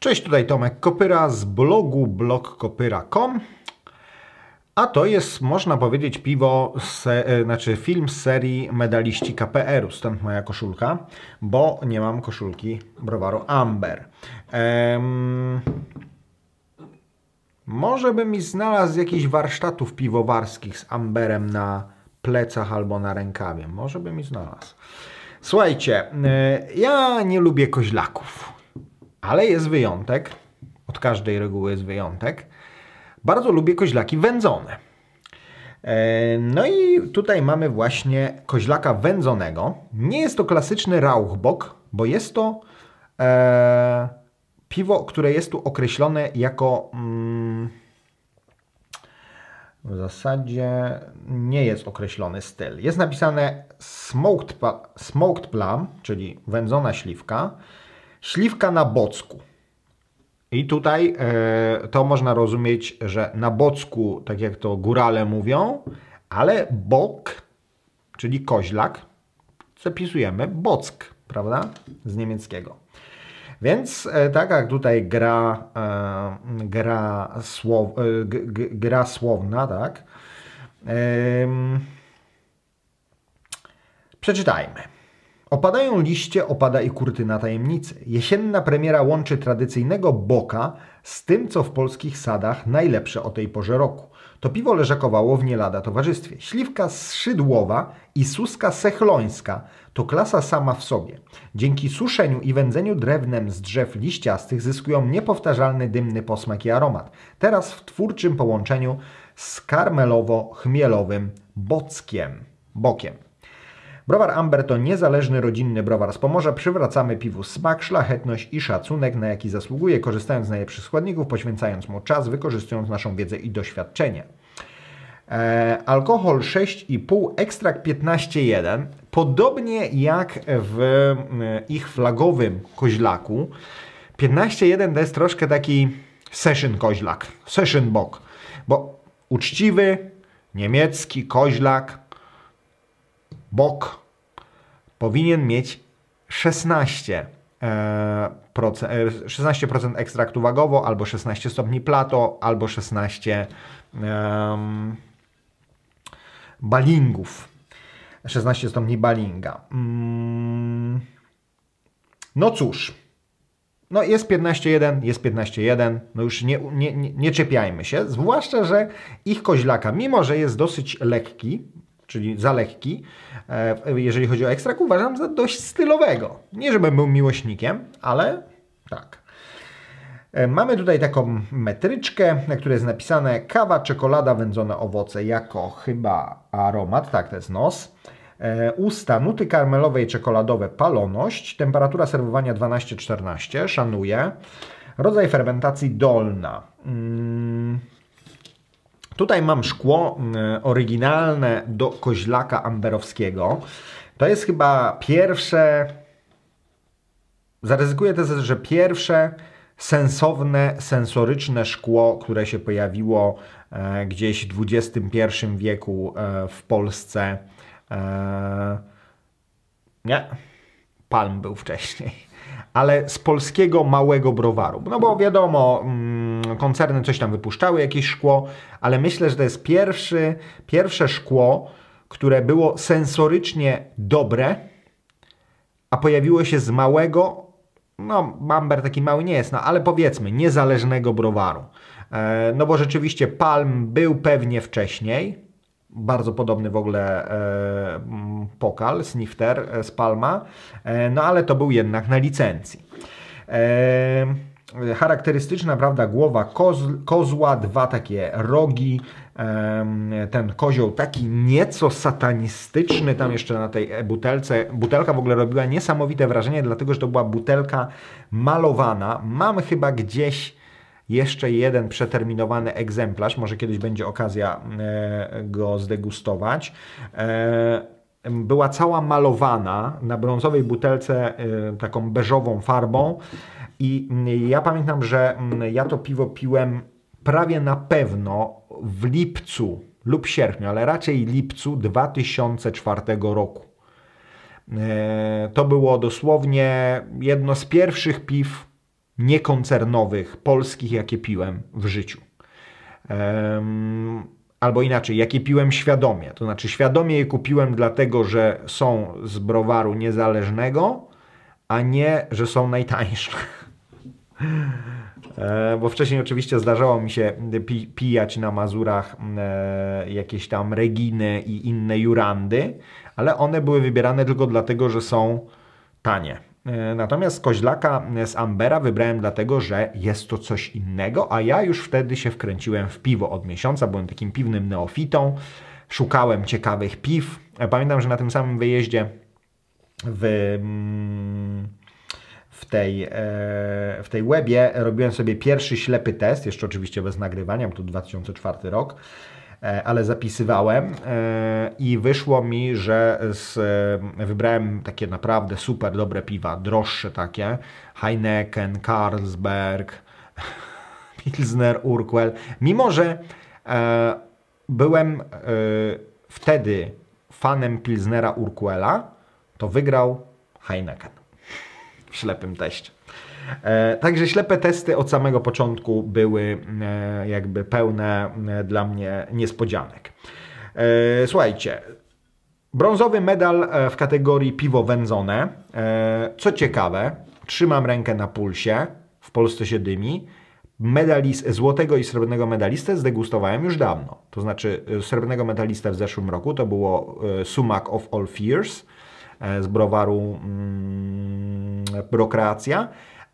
Cześć, tutaj Tomek Kopyra z blogu blogkopyra.com a to jest, można powiedzieć, piwo, se, e, znaczy film z serii medaliści KPR-u, stąd moja koszulka, bo nie mam koszulki browaru Amber. może bym mi znalazł jakichś warsztatów piwowarskich z Amberem na plecach albo na rękawie. Może bym mi znalazł. Słuchajcie, e, ja nie lubię koźlaków ale jest wyjątek, od każdej reguły jest wyjątek, bardzo lubię koźlaki wędzone. E, no i tutaj mamy właśnie koźlaka wędzonego. Nie jest to klasyczny rauchbok, bo jest to e, piwo, które jest tu określone jako mm, w zasadzie nie jest określony styl. Jest napisane smoked, smoked plum, czyli wędzona śliwka. Śliwka na bocku. I tutaj e, to można rozumieć, że na bocku, tak jak to górale mówią, ale bok, czyli koźlak, zapisujemy bock, prawda? Z niemieckiego. Więc e, tak jak tutaj gra, e, gra, słow, e, g, g, gra słowna, tak? przeczytajmy. Opadają liście, opada i kurtyna tajemnicy. Jesienna premiera łączy tradycyjnego boka z tym, co w polskich sadach najlepsze o tej porze roku. To piwo leżakowało w nielada towarzystwie. Śliwka szydłowa i suska sechlońska to klasa sama w sobie. Dzięki suszeniu i wędzeniu drewnem z drzew liściastych zyskują niepowtarzalny dymny posmak i aromat. Teraz w twórczym połączeniu z karmelowo-chmielowym bockiem. Bokiem. Browar Amber to niezależny, rodzinny browar z Pomorza. Przywracamy piwu smak, szlachetność i szacunek, na jaki zasługuje, korzystając z najlepszych składników, poświęcając mu czas, wykorzystując naszą wiedzę i doświadczenie. E, alkohol 6,5, ekstrakt 15,1. Podobnie jak w e, ich flagowym koźlaku, 15.1 to jest troszkę taki session koźlak, session bok, bo uczciwy niemiecki koźlak bok powinien mieć 16%, 16 ekstraktu wagowo, albo 16 stopni plato, albo 16 um, balingów. 16 stopni balinga. Mm. No cóż, no jest 15.1, jest 15.1, no już nie, nie, nie, nie czepiajmy się, zwłaszcza, że ich koźlaka, mimo że jest dosyć lekki, czyli za lekki, e, jeżeli chodzi o ekstrak, uważam za dość stylowego. Nie, żebym był miłośnikiem, ale tak. E, mamy tutaj taką metryczkę, na której jest napisane kawa, czekolada, wędzone owoce jako chyba aromat, tak to jest nos. E, usta, nuty karmelowe i czekoladowe, paloność, temperatura serwowania 12-14, szanuję. Rodzaj fermentacji dolna. Hmm Tutaj mam szkło mm, oryginalne do koźlaka amberowskiego. To jest chyba pierwsze, zaryzykuję to, że pierwsze sensowne, sensoryczne szkło, które się pojawiło e, gdzieś w XXI wieku e, w Polsce. E, nie, Palm był wcześniej ale z polskiego małego browaru. No bo wiadomo, mm, koncerny coś tam wypuszczały, jakieś szkło, ale myślę, że to jest pierwszy, pierwsze szkło, które było sensorycznie dobre, a pojawiło się z małego, no bamber taki mały nie jest, no ale powiedzmy, niezależnego browaru. E, no bo rzeczywiście Palm był pewnie wcześniej, bardzo podobny w ogóle e, mm, pokal, snifter e, z Palma, e, no ale to był jednak na licencji. E, charakterystyczna, prawda, głowa koz, kozła, dwa takie rogi, e, ten kozioł taki nieco satanistyczny, tam jeszcze na tej butelce, butelka w ogóle robiła niesamowite wrażenie, dlatego że to była butelka malowana. Mam chyba gdzieś jeszcze jeden przeterminowany egzemplarz, może kiedyś będzie okazja e, go zdegustować e, była cała malowana na brązowej butelce e, taką beżową farbą. I ja pamiętam, że mm, ja to piwo piłem prawie na pewno w lipcu lub sierpniu, ale raczej lipcu 2004 roku. To było dosłownie jedno z pierwszych piw, niekoncernowych, polskich, jakie piłem w życiu. Albo inaczej, jakie piłem świadomie. To znaczy, świadomie je kupiłem dlatego, że są z browaru niezależnego, a nie, że są najtańsze. E, bo wcześniej oczywiście zdarzało mi się pi, pijać na Mazurach e, jakieś tam Reginy i inne Jurandy, ale one były wybierane tylko dlatego, że są tanie. E, natomiast koźlaka e, z Ambera wybrałem dlatego, że jest to coś innego, a ja już wtedy się wkręciłem w piwo od miesiąca, byłem takim piwnym neofitą, szukałem ciekawych piw. E, pamiętam, że na tym samym wyjeździe w, mm, w, tej, w tej webie robiłem sobie pierwszy ślepy test, jeszcze oczywiście bez nagrywania, to 2004 rok, E, ale zapisywałem e, i wyszło mi, że z, e, wybrałem takie naprawdę super dobre piwa, droższe takie, Heineken, Carlsberg, Pilsner, Urquell, mimo że byłem wtedy fanem Pilsnera Urquella, to wygrał Heineken w ślepym teście. E, także ślepe testy od samego początku były e, jakby pełne e, dla mnie niespodzianek. Słuchajcie, brązowy medal w kategorii piwo wędzone. Co ciekawe, trzymam rękę na pulsie, w Polsce się dymi. Medalist, złotego i srebrnego medalistę zdegustowałem już dawno. To znaczy srebrnego medalistę w zeszłym roku to było Sumac of All Fears z browaru mm,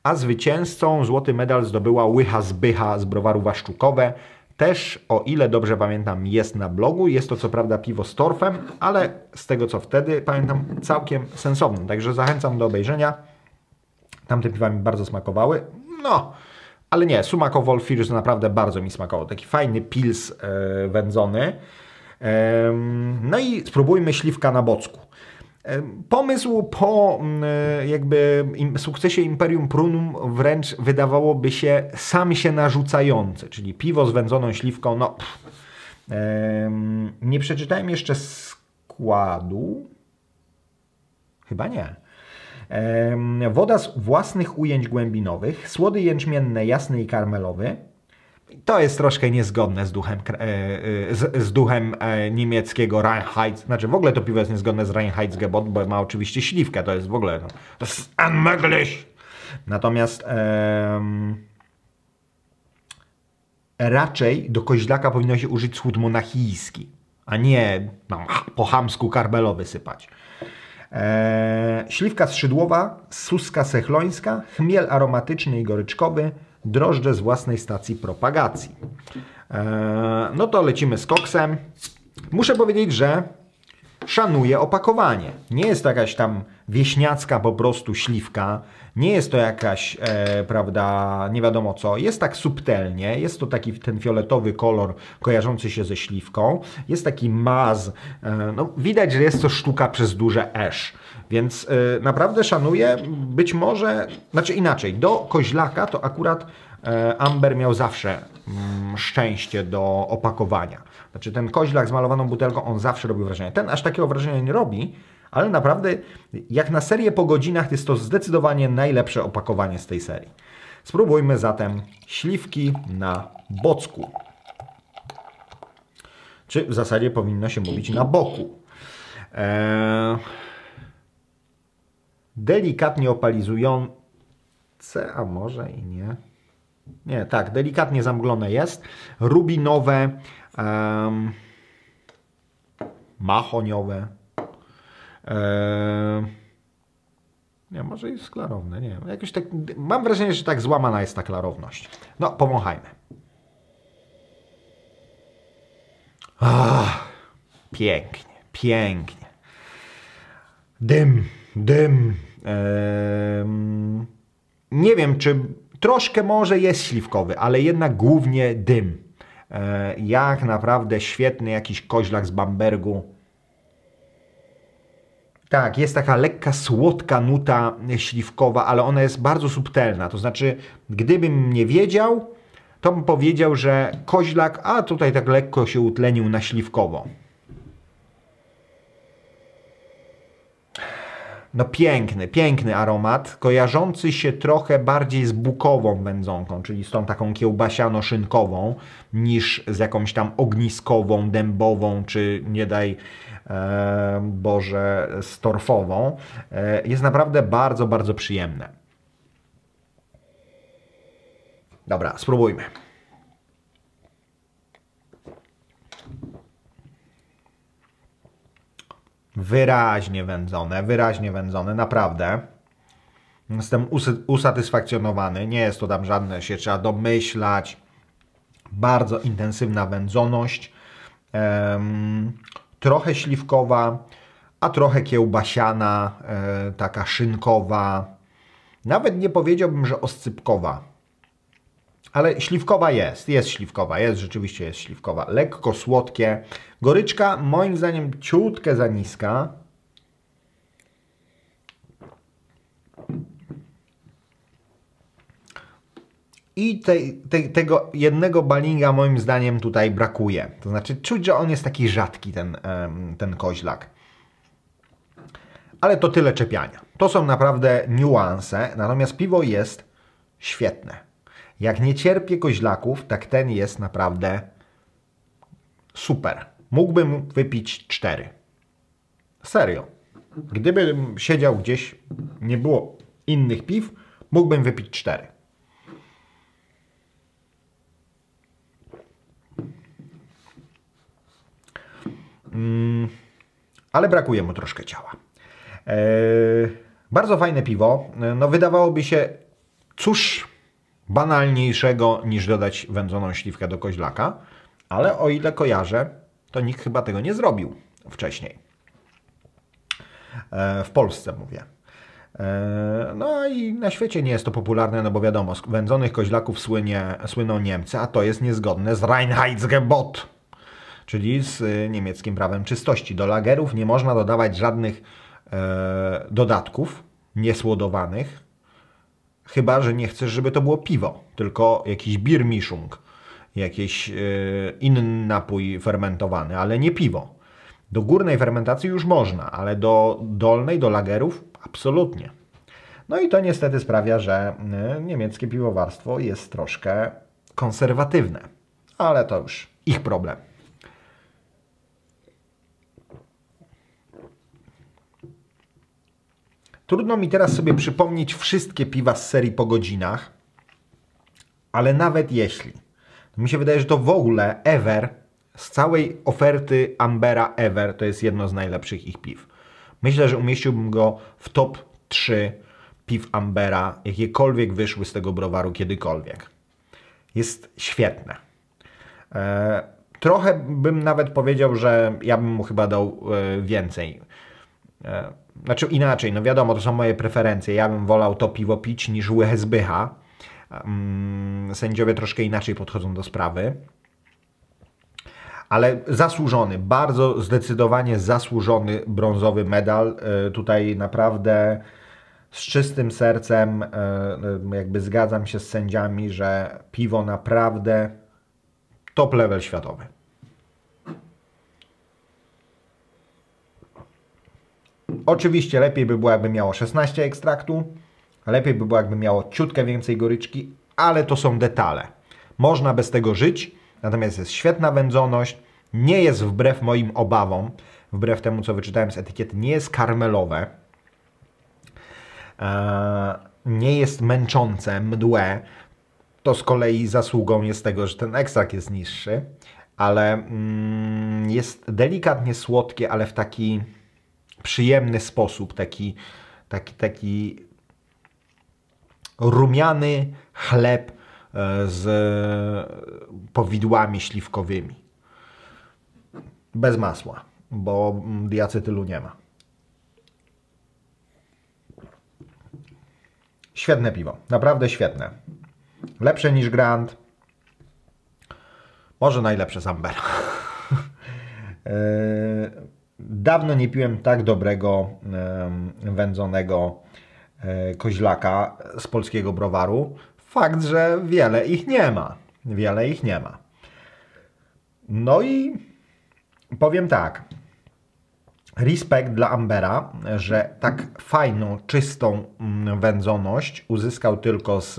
a zwycięzcą złoty medal zdobyła Łycha Zbycha z browaru Waszczukowe. Też, o ile dobrze pamiętam, jest na blogu. Jest to co prawda piwo z torfem, ale z tego co wtedy pamiętam, całkiem sensowne. Także zachęcam do obejrzenia. Tamte piwa mi bardzo smakowały. No, ale nie, Sumako Wolfirz naprawdę bardzo mi smakował. Taki fajny pils yy, wędzony. Yy, no i spróbujmy śliwka na bocku. Pomysł po mm, e, jakby sukcesie Imperium Prunum wręcz wydawałoby się sam się narzucający, czyli piwo z wędzoną śliwką, no pff. nie przeczytałem jeszcze składu, chyba nie. Woda z własnych ujęć głębinowych, słody jęczmienne, jasny i karmelowy, to jest troszkę niezgodne z duchem, e, e, z, z duchem e, niemieckiego Reinheits. Znaczy w ogóle to piwo jest niezgodne z Reinheitsgebot, bo ma oczywiście śliwkę. To jest w ogóle... No, to jest unmöglich! Natomiast... raczej do koźlaka powinno się użyć słód monachijski, a nie no, po hamsku karbelowy sypać. śliwka skrzydłowa, suska sechlońska, chmiel aromatyczny i goryczkowy, drożdże z własnej stacji propagacji. E, no to lecimy z koksem. Muszę powiedzieć, że szanuje opakowanie. Nie jest to jakaś tam wieśniacka po prostu śliwka, nie jest to jakaś, e, prawda, nie wiadomo co. Jest tak subtelnie, jest to taki ten fioletowy kolor kojarzący się ze śliwką, jest taki maz, e, no widać, że jest to sztuka przez duże esz. Więc e, naprawdę szanuję, być może, znaczy inaczej, do koźlaka to akurat e, Amber miał zawsze Mm, szczęście do opakowania. Znaczy ten koźlak z malowaną butelką, on zawsze robi wrażenie. Ten aż takiego wrażenia nie robi, ale naprawdę jak na serię po godzinach jest to zdecydowanie najlepsze opakowanie z tej serii. Spróbujmy zatem śliwki na bocku. Czy w zasadzie powinno się mówić na boku. Eee, delikatnie opalizujące, a może i nie. Nie, tak, delikatnie zamglone jest. Rubinowe, um, mahoniowe. nie, może jest klarowne, nie wiem. Jakoś tak, mam wrażenie, że tak złamana jest ta klarowność. No, powąchajmy. Ach, pięknie, pięknie. Dym, dym. nie wiem, czy Troszkę może jest śliwkowy, ale jednak głównie dym. E, jak naprawdę świetny jakiś koźlak z Bambergu. Tak, jest taka lekka, słodka nuta śliwkowa, ale ona jest bardzo subtelna. To znaczy, gdybym nie wiedział, to bym powiedział, że koźlak, a tutaj tak lekko się utlenił na śliwkowo. No piękny, piękny aromat, kojarzący się trochę bardziej z bukową wędzonką, czyli z tą taką kiełbasiano-szynkową, niż z jakąś tam ogniskową, dębową, czy nie daj e, Boże, storfową, E, jest naprawdę bardzo, bardzo przyjemne. Dobra, spróbujmy. Wyraźnie wędzone, wyraźnie wędzone, naprawdę. Jestem usatysfakcjonowany, nie jest to tam żadne, się trzeba domyślać. Bardzo intensywna wędzoność, trochę śliwkowa, a trochę kiełbasiana, e, taka szynkowa. Nawet nie powiedziałbym, że oscypkowa ale śliwkowa jest, jest śliwkowa, jest, rzeczywiście jest śliwkowa. Lekko słodkie. Goryczka moim zdaniem ciutkę za niska. I tego jednego balinga moim zdaniem tutaj brakuje. To znaczy czuć, że on jest taki rzadki ten, ten koźlak. Ale to tyle czepiania. To są naprawdę niuanse, natomiast piwo jest świetne. Jak nie cierpię koźlaków, tak ten jest naprawdę super. Mógłbym wypić cztery. Serio. Gdybym siedział gdzieś, nie było innych piw, mógłbym wypić cztery. Mm, ale brakuje mu troszkę ciała. Eee, bardzo fajne piwo. No wydawałoby się, cóż banalniejszego niż dodać wędzoną śliwkę do koźlaka, ale o ile kojarzę, to nikt chyba tego nie zrobił wcześniej. E, w Polsce mówię. E, no i na świecie nie jest to popularne, no bo wiadomo, z wędzonych koźlaków słynie, słyną Niemcy, a to jest niezgodne z Reinheitsgebot, czyli z e, niemieckim prawem czystości. Do lagerów nie można dodawać żadnych e, dodatków niesłodowanych, Chyba, że nie chcesz, żeby to było piwo, tylko jakiś birmiszung, jakiś yy, inny napój fermentowany, ale nie piwo. Do górnej fermentacji już można, ale do dolnej, do lagerów absolutnie. No i to niestety sprawia, że e, niemieckie piwowarstwo jest troszkę konserwatywne, ale to już ich problem. Trudno mi teraz sobie przypomnieć wszystkie piwa z serii po godzinach, ale nawet jeśli, to mi się wydaje, że to w ogóle Ever z całej oferty Ambera Ever to jest jedno z najlepszych ich piw. Myślę, że umieściłbym go w top 3 piw Ambera, jakiekolwiek wyszły z tego browaru kiedykolwiek. Jest świetne. Eee, trochę bym nawet powiedział, że ja bym mu chyba dał e, więcej. E, znaczy inaczej, no wiadomo, to są moje preferencje. Ja bym wolał to piwo pić niż łychę zbycha. Mm, sędziowie troszkę inaczej podchodzą do sprawy. Ale zasłużony, bardzo zdecydowanie zasłużony brązowy medal. E, tutaj naprawdę z czystym sercem e, e, jakby zgadzam się z sędziami, że piwo naprawdę top level światowy. Oczywiście lepiej by było, jakby miało 16 ekstraktu, lepiej by było, jakby miało ciutkę więcej goryczki, ale to są detale. Można bez tego żyć, natomiast jest świetna wędzoność, nie jest wbrew moim obawom, wbrew temu, co wyczytałem z etykiety, nie jest karmelowe, e, nie jest męczące, mdłe. To z kolei zasługą jest tego, że ten ekstrakt jest niższy, ale mm, jest delikatnie słodkie, ale w taki przyjemny sposób, taki, taki, taki rumiany chleb e, z powidłami śliwkowymi. Bez masła, bo diacetylu nie ma. Świetne piwo, naprawdę świetne. Lepsze niż Grand. Może najlepsze z e, Dawno nie piłem tak dobrego wędzonego e, koźlaka z polskiego browaru. Fakt, że wiele ich nie ma. Wiele ich nie ma. No i powiem tak. Respekt dla Ambera, że tak fajną, czystą mm, wędzoność uzyskał tylko z,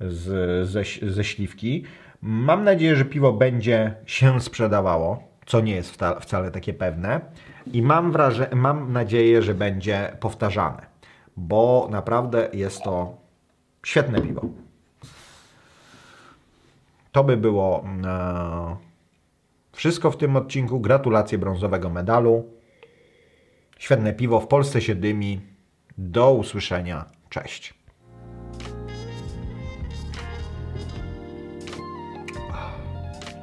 z, ze, ze śliwki. Mam nadzieję, że piwo będzie się sprzedawało co nie jest wcale takie pewne. I mam, wraże, mam nadzieję, że będzie powtarzane, bo naprawdę jest to świetne piwo. To by było mm, e, wszystko w tym odcinku. Gratulacje brązowego medalu. Świetne piwo, w Polsce się dymi. Do usłyszenia. Cześć.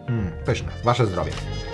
Mm, pyszne. Wasze zdrowie.